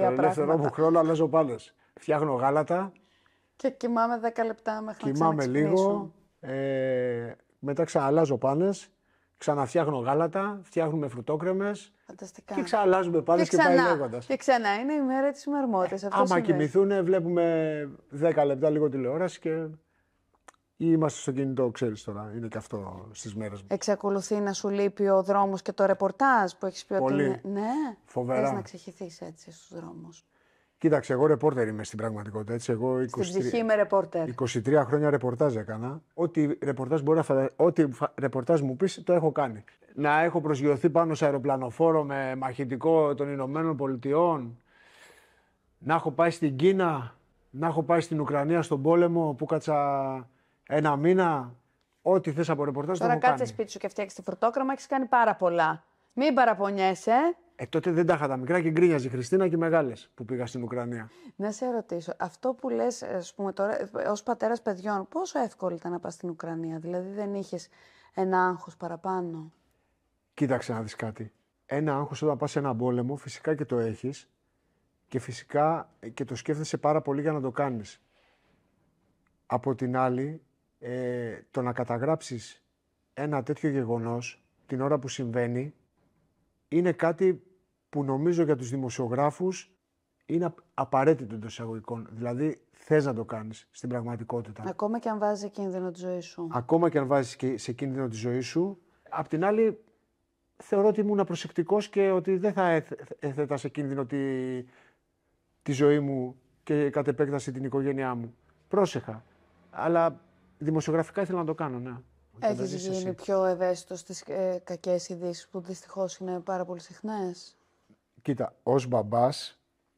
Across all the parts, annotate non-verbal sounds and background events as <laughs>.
Στον ελεύθερό μου χρόνο αλλάζω πάντα. Φτιάχνω γάλατα. Και κοιμάμαι 10 λεπτά μέχρι να να Κοιμάμαι λίγο. Ε, μετά ξαναλάζω πάνες. Ξαναφτιάχνω γάλατα, φτιάχνουμε φρουτόκρεμες. Φανταστικά. Και ξαναλάζουμε πάνες και, και πάει λέγοντας. Και ξανά είναι η μέρα της μαρμότητα. Ε, άμα κοιμηθούν, βλέπουμε 10 λεπτά λίγο τηλεόραση και ή είμαστε στο κινητό, ξέρεις τώρα, είναι και αυτό στις μέρες μας. Εξακολουθεί να σου λείπει ο δρόμος και το ρεπορτάζ που έχεις πει ότι. Είναι... Ναι, φοβερά. Θες να ξεχυθείς έτσι στους δρόμους. Κοίταξε, εγώ ρεπόρτερ είμαι στην πραγματικότητα. Έτσι, εγώ 23, στην ψυχή είμαι ρεπόρτερ. 23 χρόνια ρεπορτάζ έκανα. Ό,τι ρεπορτάζ, ρεπορτάζ μου πεις, το έχω κάνει. Να έχω προσγειωθεί πάνω σε αεροπλανοφόρο με μαχητικό των Ηνωμένων Πολιτειών. Να έχω πάει στην Κίνα. Να έχω πάει στην Ουκρανία στον πόλεμο που κάτσα ένα μήνα, ό,τι θες από ρεπορτάζ. Τώρα κάτσε σπίτι σου και φτιάξει το φρουτόκραμα, έχεις κάνει πάρα πολλά. Μην παραπονιέσαι. Ε, τότε δεν τα είχα τα μικρά και γκρίνιαζε η Χριστίνα και οι μεγάλες που πήγα στην Ουκρανία. Να σε ρωτήσω, αυτό που λες, ας πούμε τώρα, ε, ως πατέρας παιδιών, πόσο εύκολο ήταν να πας στην Ουκρανία, Δηλαδή δεν είχες ένα άγχος παραπάνω. Κοίταξε να δεις κάτι. Ένα άγχος όταν πας σε έναν πόλεμο, φυσικά και το έχεις και φυσικά ε, και το σκέφτεσαι πάρα πολύ για να το κάνεις. Από την άλλη, ε, το να καταγράψεις ένα τέτοιο γεγονός την ώρα που συμβαίνει είναι κάτι που νομίζω για τους δημοσιογράφους είναι απαραίτητο εντός εισαγωγικών. Δηλαδή, θες να το κάνεις στην πραγματικότητα. Ακόμα και αν βάζει κίνδυνο τη ζωή σου. Ακόμα και αν βάζεις σε κίνδυνο τη ζωή σου. Απ' την άλλη, θεωρώ ότι ήμουν προσεκτικός και ότι δεν θα έθετα σε κίνδυνο τη, τη ζωή μου και κατ' επέκταση την οικογένειά μου. Πρόσεχα. Αλλά Δημοσιογραφικά ήθελα να το κάνω, ναι. Έχεις γίνει πιο ευαίσθητος στις ε, κακές ειδήσεις που δυστυχώς είναι πάρα πολύ συχνές. Κοίτα, ως μπαμπάς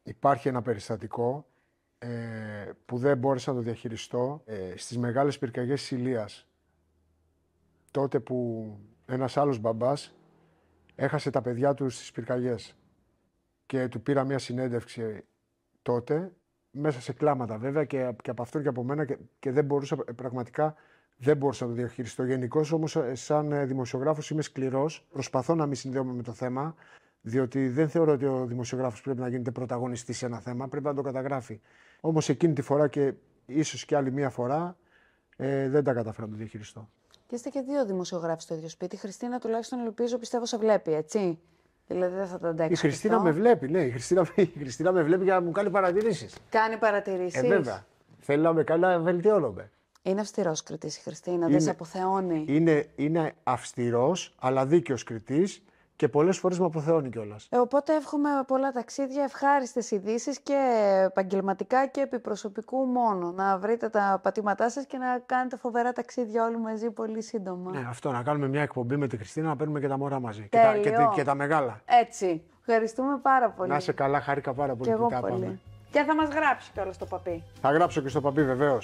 υπάρχει ένα περιστατικό ε, που δεν μπόρεσα να το διαχειριστώ ε, στις μεγάλες πυρκαγιές Σιλίας, Τότε που ένας άλλος μπαμπάς έχασε τα παιδιά του στις πυρκαγιές και του πήρα μια συνέντευξη τότε μέσα σε κλάματα βέβαια και, και από αυτόν και από μένα και, και δεν μπορούσα ε, πραγματικά δεν μπορούσα να το διαχειριστώ. Γενικώ όμως, ε, σαν ε, δημοσιογράφος, είμαι σκληρός. Προσπαθώ να μην συνδέομαι με το θέμα, διότι δεν θεωρώ ότι ο δημοσιογράφος πρέπει να γίνεται πρωταγωνιστής σε ένα θέμα, πρέπει να το καταγράφει. Όμως εκείνη τη φορά και ίσως και άλλη μία φορά ε, δεν τα κατάφερα να το διαχειριστώ. Και είστε και δύο δημοσιογράφοι στο ίδιο σπίτι. Χριστίνα, τουλάχιστον ελπίζω, πιστεύω, σε βλέπει, έτσι. Δηλαδή δεν θα το αντέξει. Η Χριστίνα με βλέπει, ναι. Η Χριστίνα, <laughs> η Χριστίνα με βλέπει για να μου κάνει παρατηρήσεις. Κάνει παρατηρήσεις. Ε, βέβαια. Θέλει να με κάνει να βελτιώνομαι. Είναι αυστηρός κριτής η Χριστίνα, δεν σε αποθεώνει. Είναι, είναι αυστηρός, αλλά δίκαιος κριτής και πολλές φορές με αποθεώνει κιόλας. Ε, οπότε εύχομαι πολλά ταξίδια, ευχάριστες ειδήσεις και επαγγελματικά και επιπροσωπικού μόνο. Να βρείτε τα πατήματά σας και να κάνετε φοβερά ταξίδια όλοι μαζί πολύ σύντομα. Ναι, αυτό να κάνουμε μια εκπομπή με τη Χριστίνα να παίρνουμε και τα μωρά μαζί. Και τα, και, τα, μεγάλα. Έτσι. Ευχαριστούμε πάρα πολύ. Να σε καλά, χάρηκα πάρα πολύ και που τα πάμε. Και θα μας γράψει κιόλας το παπί. Θα γράψω και στο παπί βεβαίως.